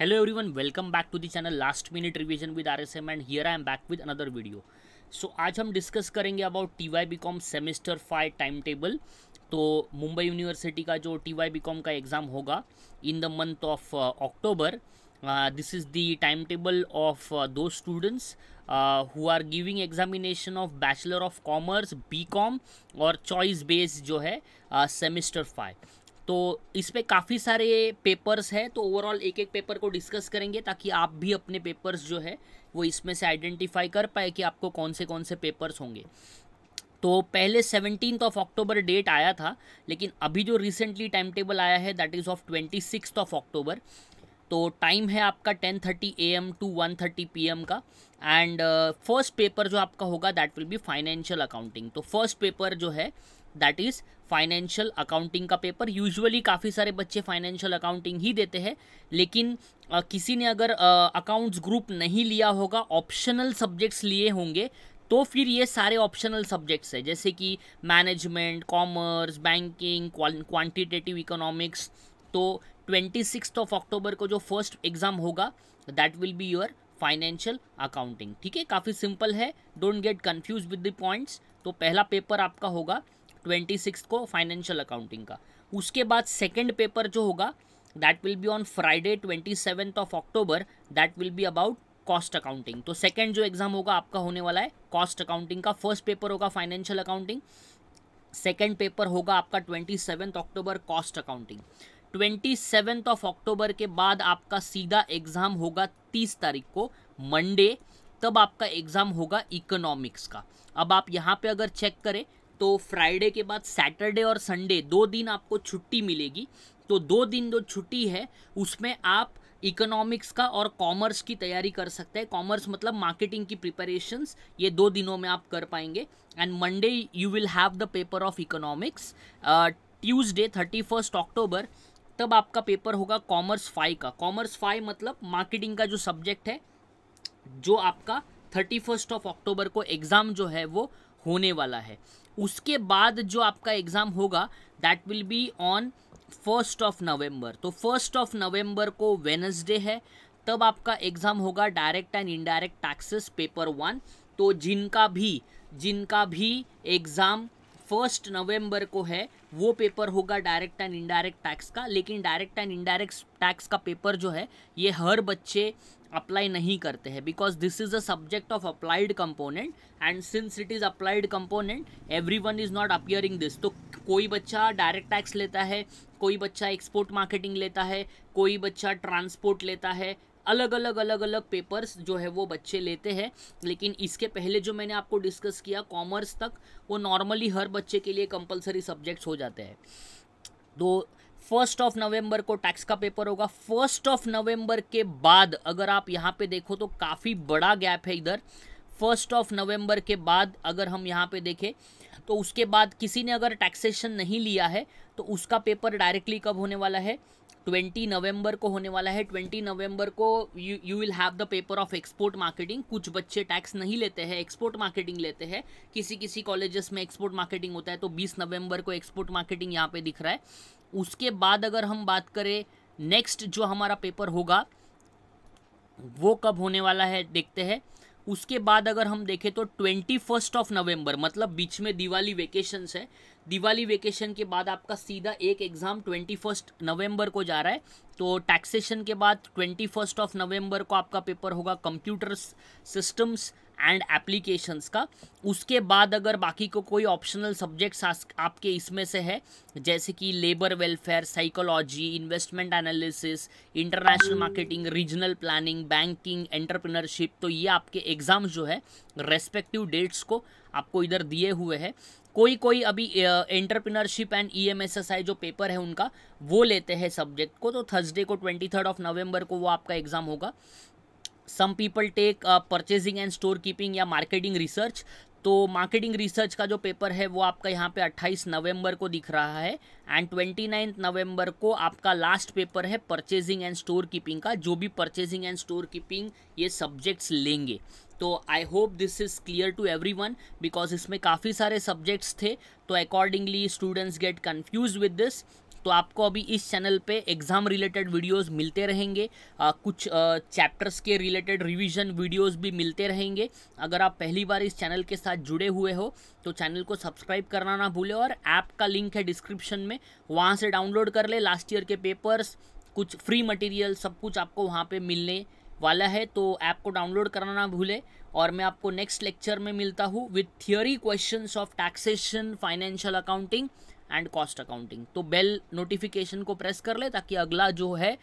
hello everyone welcome back to the channel last minute revision with rsm and here I am back with another video so आज हम discuss करेंगे about T Y B com semester five time table तो Mumbai university का जो T Y B com का exam होगा in the month of October this is the time table of the students who are giving examination of bachelor of commerce B com और choice based जो है semester uh, five तो इस पर काफ़ी सारे पेपर्स हैं तो ओवरऑल एक एक पेपर को डिस्कस करेंगे ताकि आप भी अपने पेपर्स जो है वो इसमें से आइडेंटिफाई कर पाए कि आपको कौन से कौन से पेपर्स होंगे तो पहले सेवनटीन ऑफ अक्टूबर डेट आया था लेकिन अभी जो रिसेंटली टाइम टेबल आया है that is of twenty six of October तो टाइम है आपका ten thirty A M to one thirty P M का एंड फर्स्ट पेपर जो आपका होगा that will be financial accounting तो फर्स्ट पेपर जो है दैट इज़ फाइनेंशियल अकाउंटिंग का पेपर यूजुअली काफ़ी सारे बच्चे फाइनेंशियल अकाउंटिंग ही देते हैं लेकिन आ, uh, किसी ने अगर अकाउंट्स uh, ग्रुप नहीं लिया होगा ऑप्शनल सब्जेक्ट्स लिए होंगे तो फिर ये सारे ऑप्शनल सब्जेक्ट्स है जैसे कि management commerce banking quantitative economics तो ट्वेंटी सिक्स ऑफ अक्टूबर को जो फर्स्ट एग्जाम होगा that will be your financial accounting ठीक है काफ़ी सिंपल है don't get confuse with the points तो पहला पेपर आपका होगा ट्वेंटी सिक्स को फाइनेंशियल अकाउंटिंग का उसके बाद सेकेंड पेपर जो होगा that will be on Friday twenty seventh of October that will be about cost accounting तो सेकेंड जो एग्जाम होगा आपका होने वाला है कॉस्ट अकाउंटिंग का फर्स्ट पेपर होगा फाइनेंशियल अकाउंटिंग सेकेंड पेपर होगा आपका twenty seventh October cost accounting twenty seventh of October के बाद आपका सीधा एग्ज़ाम होगा तीस तारीख को मंडे तब आपका एग्ज़ाम होगा इकोनॉमिक्स का अब आप यहाँ पे अगर चेक करें तो फ्राइडे के बाद सैटरडे और संडे दो दिन आपको छुट्टी मिलेगी तो दो दिन जो छुट्टी है उसमें आप इकोनॉमिक्स का और कॉमर्स की तैयारी कर सकते हैं कॉमर्स मतलब मार्केटिंग की प्रिपरेशंस ये दो दिनों में आप कर पाएंगे and Monday you will have the paper of economics Tuesday thirty first October तब आपका पेपर होगा कॉमर्स फाइव का कॉमर्स फाइव मतलब मार्केटिंग का जो सब्जेक्ट है जो आपका थर्टी फर्स्ट ऑफ अक्टूबर को एग्ज़ाम जो है वो होने वाला है उसके बाद जो आपका एग्ज़ाम होगा that will be on first of November तो फर्स्ट ऑफ नवंबर को वेनसडे है तब आपका एग्ज़ाम होगा direct and indirect taxes paper one तो जिनका भी जिनका भी एग्ज़ाम फर्स्ट नवंबर को है वो पेपर होगा डायरेक्ट एंड इनडायरेक्ट टैक्स का लेकिन डायरेक्ट एंड इनडायरेक्ट टैक्स का पेपर जो है ये हर बच्चे अप्लाई नहीं करते हैं because this is a subject of applied component and since it is applied component everyone is not appearing this तो कोई बच्चा डायरेक्ट टैक्स लेता है कोई बच्चा एक्सपोर्ट मार्केटिंग लेता है कोई बच्चा ट्रांसपोर्ट लेता है अलग अलग अलग अलग पेपर्स जो है वो बच्चे लेते हैं लेकिन इसके पहले जो मैंने आपको डिस्कस किया कॉमर्स तक वो नॉर्मली हर बच्चे के लिए कंपलसरी सब्जेक्ट्स हो जाते हैं तो फर्स्ट ऑफ नवंबर को टैक्स का पेपर होगा फर्स्ट ऑफ नवंबर के बाद अगर आप यहाँ पे देखो तो काफ़ी बड़ा गैप है इधर फर्स्ट ऑफ नवंबर के बाद अगर हम यहाँ पे देखें तो उसके बाद किसी ने अगर टैक्सेशन नहीं लिया है तो उसका पेपर डायरेक्टली कब होने वाला है ट्वेंटी नवंबर को होने वाला है ट्वेंटी नवंबर को you you will have the paper of export marketing कुछ बच्चे टैक्स नहीं लेते हैं एक्सपोर्ट मार्केटिंग लेते हैं किसी किसी कॉलेजेस में एक्सपोर्ट मार्केटिंग होता है तो बीस नवंबर को एक्सपोर्ट मार्केटिंग यहाँ पे दिख रहा है उसके बाद अगर हम बात करें नेक्स्ट जो हमारा पेपर होगा वो कब होने वाला है देखते हैं उसके बाद अगर हम देखें तो ट्वेंटी फर्स्ट ऑफ नवंबर मतलब बीच में दिवाली वेकेशन है दिवाली वेकेशन के बाद आपका सीधा एक एग्ज़ाम ट्वेंटी फर्स्ट नवम्बर को जा रहा है तो टैक्सेशन के बाद ट्वेंटी फर्स्ट ऑफ नवम्बर को आपका पेपर होगा कंप्यूटर सिस्टम्स एंड एप्लीकेशंस का उसके बाद अगर बाकी को कोई ऑप्शनल सब्जेक्ट्स आपके इसमें से है जैसे कि labour welfare psychology investment analysis international marketing regional planning banking entrepreneurship तो ये आपके एग्ज़ाम जो है रेस्पेक्टिव डेट्स को आपको इधर दिए हुए हैं कोई कोई अभी entrepreneurship and E M S S I जो पेपर है उनका वो लेते हैं सब्जेक्ट को तो थर्सडे को ट्वेंटी थर्ड ऑफ नवंबर को वो आपका एग्ज़ाम होगा some people take purchasing and store keeping या मार्केटिंग रिसर्च तो मार्केटिंग रिसर्च का जो पेपर है वो आपका यहाँ पे 28 नवंबर को दिख रहा है एंड 29 नवंबर को आपका लास्ट पेपर है परचेजिंग एंड स्टोर कीपिंग का जो भी परचेजिंग एंड स्टोर कीपिंग ये सब्जेक्ट्स लेंगे तो I hope this is clear to everyone because इसमें काफ़ी सारे सब्जेक्ट्स थे तो accordingly students get confuse with this तो आपको अभी इस चैनल पे एग्ज़ाम रिलेटेड वीडियोस मिलते रहेंगे आ, कुछ चैप्टर्स के रिलेटेड रिवीजन वीडियोस भी मिलते रहेंगे अगर आप पहली बार इस चैनल के साथ जुड़े हुए हो तो चैनल को सब्सक्राइब करना ना भूलें और ऐप का लिंक है डिस्क्रिप्शन में वहाँ से डाउनलोड कर ले लास्ट ईयर के पेपर्स कुछ फ्री मटेरियल सब कुछ आपको वहाँ पर मिलने वाला है तो ऐप को डाउनलोड करना ना भूले और मैं आपको नेक्स्ट लेक्चर में मिलता हूँ with theory question of taxation financial accounting and cost accounting तो बेल नोटिफिकेशन को प्रेस कर ले ताकि अगला जो है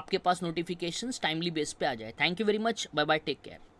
आपके पास नोटिफिकेशन टाइमली बेस पे आ जाए thank you very much bye bye take care